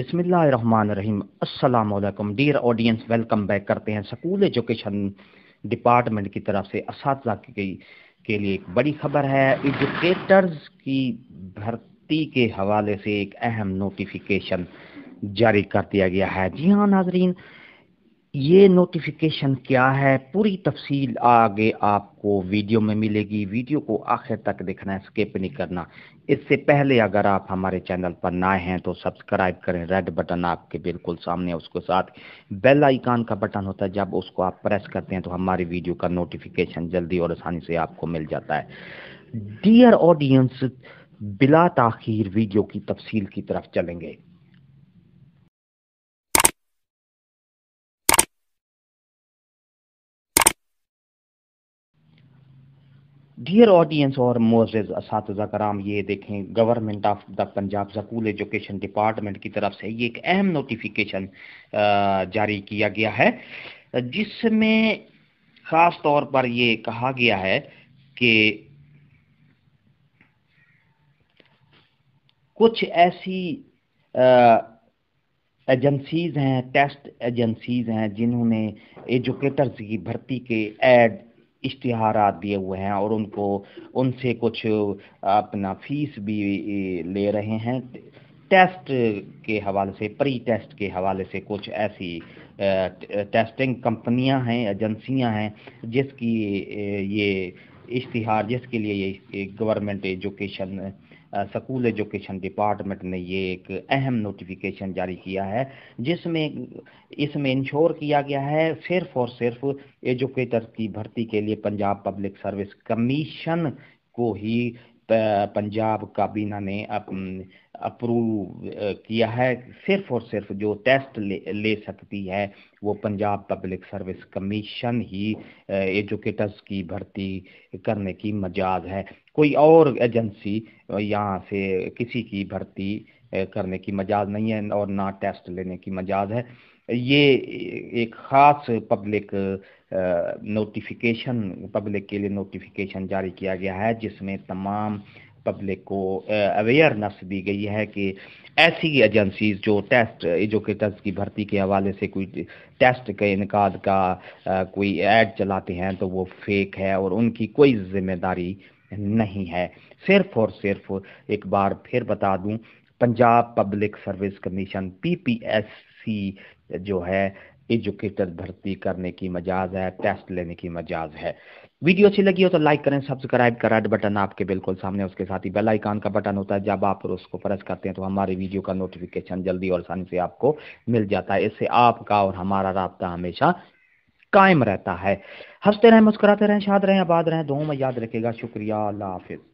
अस्सलाम वालेकुम dear audience welcome back करते हैं स्कूल एजुकेशन डिपार्टमेंट की तरफ से इस के लिए एक बड़ी खबर है एजुकेटर्स की भर्ती के हवाले से एक अहम नोटिफिकेशन जारी कर दिया गया है जी हाँ नाजरीन ये नोटिफिकेशन क्या है पूरी तफसील आगे आपको वीडियो में मिलेगी वीडियो को आखिर तक देखना है स्किप नहीं करना इससे पहले अगर आप हमारे चैनल पर नए हैं तो सब्सक्राइब करें रेड बटन आपके बिल्कुल सामने उसके साथ बेल आइकान का बटन होता है जब उसको आप प्रेस करते हैं तो हमारी वीडियो का नोटिफिकेशन जल्दी और आसानी से आपको मिल जाता है डियर ऑडियंस बिला तखीर वीडियो की तफसील की तरफ चलेंगे डियर ऑडियंस और मोजेज इस कराम ये देखें government of the Punjab school education department की तरफ से ये एक अहम नोटिफिकेशन जारी किया गया है जिसमें ख़ास तौर पर ये कहा गया है कि कुछ ऐसी एजेंसीज़ हैं टेस्ट एजेंसीज़ हैं जिन्होंने एजुकेटर्स की भर्ती के एड इश्तहार दिए हुए हैं और उनको उनसे कुछ अपना फीस भी ले रहे हैं टेस्ट के हवाले से प्री टेस्ट के हवाले से कुछ ऐसी टेस्टिंग कंपनियां हैं एजेंसियां हैं जिसकी ये इश्तहार जिसके लिए ये government education school education department ने ये एक अहम नोटिफिकेशन जारी किया है जिसमें इसमें इंश्योर किया गया है सिर्फ और सिर्फ एजुकेटर की भर्ती के लिए पंजाब पब्लिक सर्विस कमीशन को ही पंजाब काबीना ने अप्रूव किया है सिर्फ और सिर्फ जो टेस्ट ले, ले सकती है वो पंजाब पब्लिक सर्विस कमीशन ही एजुकेटर्स की भर्ती करने की मजाज है कोई और एजेंसी यहाँ से किसी की भर्ती करने की मजाज नहीं है और ना टेस्ट लेने की मजाज है ये एक ख़ास पब्लिक नोटिफिकेशन पब्लिक के लिए नोटिफिकेशन जारी किया गया है जिसमें तमाम पब्लिक को अवेयरनेस दी गई है कि ऐसी एजेंसीज जो टेस्ट एजुकेटर्स की भर्ती के हवाले से कोई टेस्ट के इनका का कोई ऐड चलाते हैं तो वो फेक है और उनकी कोई जिम्मेदारी नहीं है सिर्फ और सिर्फ एक बार फिर बता दूं Punjab public service commission PPSC जो है एजुकेटर भर्ती करने की मजाज है टेस्ट लेने की मजाज है वीडियो अच्छी लगी हो तो लाइक करें सब्सक्राइब करें रेड बटन आपके बिल्कुल सामने उसके साथ ही बेल आइकन का बटन होता है जब आप उसको प्रेस करते हैं तो हमारे वीडियो का नोटिफिकेशन जल्दी और आसानी से आपको मिल जाता है इससे आपका और हमारा रहा हमेशा कायम रहता है हंसते रहें मुस्कुराते रहें शाद रहें आबाद रहें दो में याद रखेगा शुक्रिया अल्लाह हाफिज़